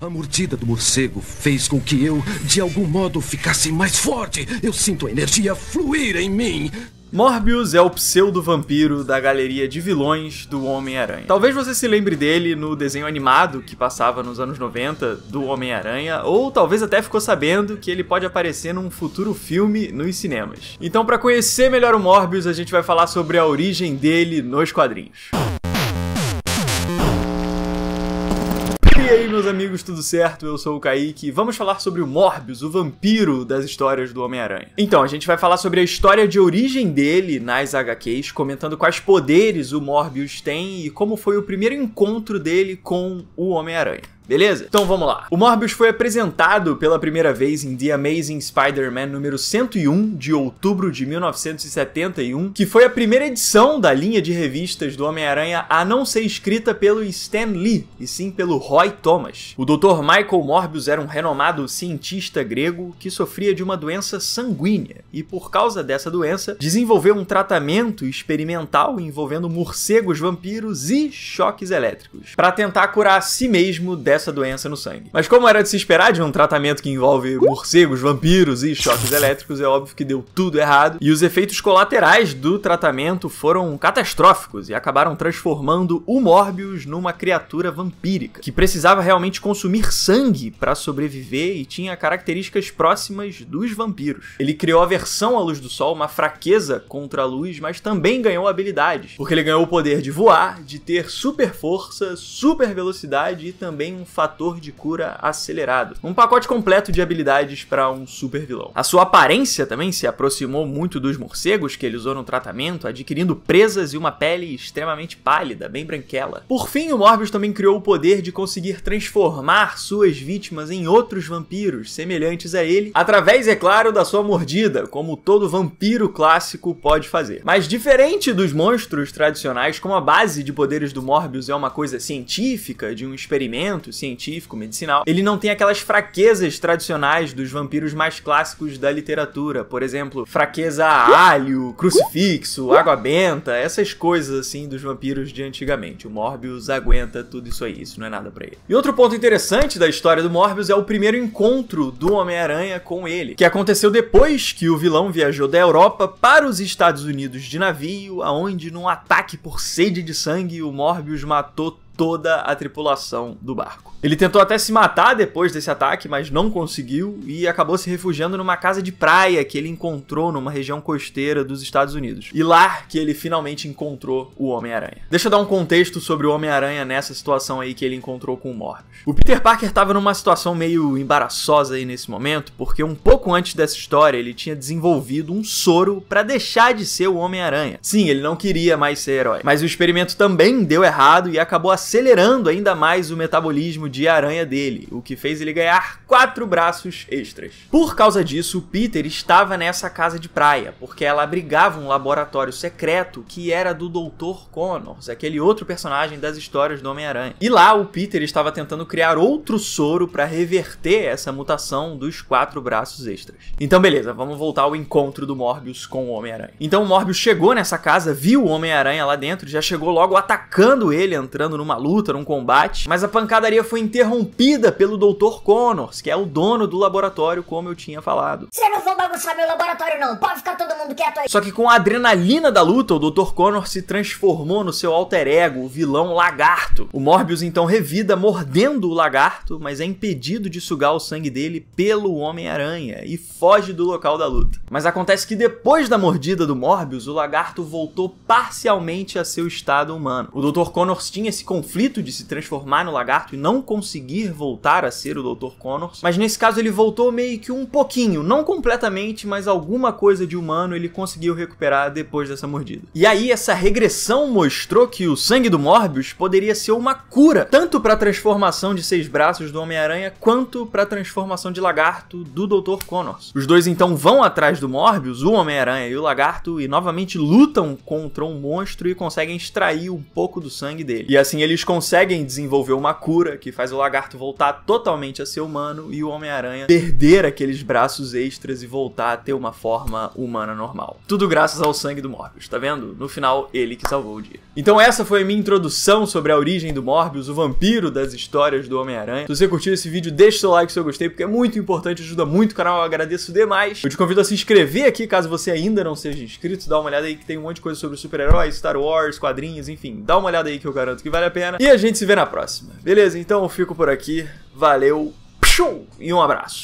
A mordida do morcego fez com que eu, de algum modo, ficasse mais forte. Eu sinto a energia fluir em mim. Morbius é o pseudo-vampiro da galeria de vilões do Homem-Aranha. Talvez você se lembre dele no desenho animado que passava nos anos 90 do Homem-Aranha, ou talvez até ficou sabendo que ele pode aparecer num futuro filme nos cinemas. Então, para conhecer melhor o Morbius, a gente vai falar sobre a origem dele nos quadrinhos. E aí, meus amigos, tudo certo? Eu sou o Kaique e vamos falar sobre o Morbius, o vampiro das histórias do Homem-Aranha. Então, a gente vai falar sobre a história de origem dele nas HQs, comentando quais poderes o Morbius tem e como foi o primeiro encontro dele com o Homem-Aranha beleza? Então vamos lá. O Morbius foi apresentado pela primeira vez em The Amazing Spider-Man número 101 de outubro de 1971, que foi a primeira edição da linha de revistas do Homem-Aranha a não ser escrita pelo Stan Lee, e sim pelo Roy Thomas. O Dr. Michael Morbius era um renomado cientista grego que sofria de uma doença sanguínea e por causa dessa doença desenvolveu um tratamento experimental envolvendo morcegos vampiros e choques elétricos para tentar curar a si mesmo dessa essa doença no sangue. Mas como era de se esperar de um tratamento que envolve morcegos, vampiros e choques elétricos, é óbvio que deu tudo errado e os efeitos colaterais do tratamento foram catastróficos e acabaram transformando o Morbius numa criatura vampírica, que precisava realmente consumir sangue para sobreviver e tinha características próximas dos vampiros. Ele criou a versão à luz do sol, uma fraqueza contra a luz, mas também ganhou habilidades, porque ele ganhou o poder de voar, de ter super força, super velocidade e também um fator de cura acelerado. Um pacote completo de habilidades para um super vilão. A sua aparência também se aproximou muito dos morcegos que ele usou no tratamento, adquirindo presas e uma pele extremamente pálida, bem branquela. Por fim, o Morbius também criou o poder de conseguir transformar suas vítimas em outros vampiros semelhantes a ele, através, é claro, da sua mordida, como todo vampiro clássico pode fazer. Mas diferente dos monstros tradicionais, como a base de poderes do Morbius é uma coisa científica, de um experimento, científico, medicinal, ele não tem aquelas fraquezas tradicionais dos vampiros mais clássicos da literatura. Por exemplo, fraqueza a alho, crucifixo, água benta, essas coisas assim dos vampiros de antigamente. O Morbius aguenta tudo isso aí, isso não é nada para ele. E outro ponto interessante da história do Morbius é o primeiro encontro do Homem-Aranha com ele, que aconteceu depois que o vilão viajou da Europa para os Estados Unidos de navio, aonde num ataque por sede de sangue o Morbius matou toda a tripulação do barco. Ele tentou até se matar depois desse ataque, mas não conseguiu e acabou se refugiando numa casa de praia que ele encontrou numa região costeira dos Estados Unidos. E lá que ele finalmente encontrou o Homem-Aranha. Deixa eu dar um contexto sobre o Homem-Aranha nessa situação aí que ele encontrou com o Morbius. O Peter Parker estava numa situação meio embaraçosa aí nesse momento, porque um pouco antes dessa história ele tinha desenvolvido um soro para deixar de ser o Homem-Aranha. Sim, ele não queria mais ser herói, mas o experimento também deu errado e acabou assim acelerando ainda mais o metabolismo de aranha dele, o que fez ele ganhar quatro braços extras. Por causa disso, Peter estava nessa casa de praia, porque ela abrigava um laboratório secreto que era do Dr. Connors, aquele outro personagem das histórias do Homem-Aranha. E lá o Peter estava tentando criar outro soro para reverter essa mutação dos quatro braços extras. Então beleza, vamos voltar ao encontro do Morbius com o Homem-Aranha. Então o Morbius chegou nessa casa, viu o Homem-Aranha lá dentro, já chegou logo atacando ele, entrando numa luta, num combate, mas a pancadaria foi interrompida pelo Dr. Connors, que é o dono do laboratório, como eu tinha falado. Você não vai bagunçar meu laboratório não, pode ficar todo mundo quieto aí. Só que com a adrenalina da luta, o Dr. Connors se transformou no seu alter ego, o vilão Lagarto. O Morbius então revida mordendo o Lagarto, mas é impedido de sugar o sangue dele pelo Homem-Aranha e foge do local da luta. Mas acontece que depois da mordida do Morbius, o Lagarto voltou parcialmente a seu estado humano. O Dr. Connors tinha esse conflito conflito de se transformar no lagarto e não conseguir voltar a ser o Dr. Connors, mas nesse caso ele voltou meio que um pouquinho, não completamente, mas alguma coisa de humano ele conseguiu recuperar depois dessa mordida. E aí essa regressão mostrou que o sangue do Morbius poderia ser uma cura, tanto para a transformação de seis braços do Homem-Aranha quanto para a transformação de lagarto do Dr. Connors. Os dois então vão atrás do Morbius, o Homem-Aranha e o lagarto, e novamente lutam contra um monstro e conseguem extrair um pouco do sangue dele. E assim ele eles conseguem desenvolver uma cura que faz o lagarto voltar totalmente a ser humano e o Homem-Aranha perder aqueles braços extras e voltar a ter uma forma humana normal. Tudo graças ao sangue do Morbius, tá vendo? No final, ele que salvou o dia. Então essa foi a minha introdução sobre a origem do Morbius, o vampiro das histórias do Homem-Aranha. Se você curtiu esse vídeo, deixa seu like se eu gostei, porque é muito importante, ajuda muito o canal, eu agradeço demais. Eu te convido a se inscrever aqui, caso você ainda não seja inscrito, dá uma olhada aí que tem um monte de coisa sobre super-heróis, Star Wars, quadrinhos, enfim. Dá uma olhada aí que eu garanto que vale a pena pena. E a gente se vê na próxima. Beleza? Então eu fico por aqui. Valeu. E um abraço.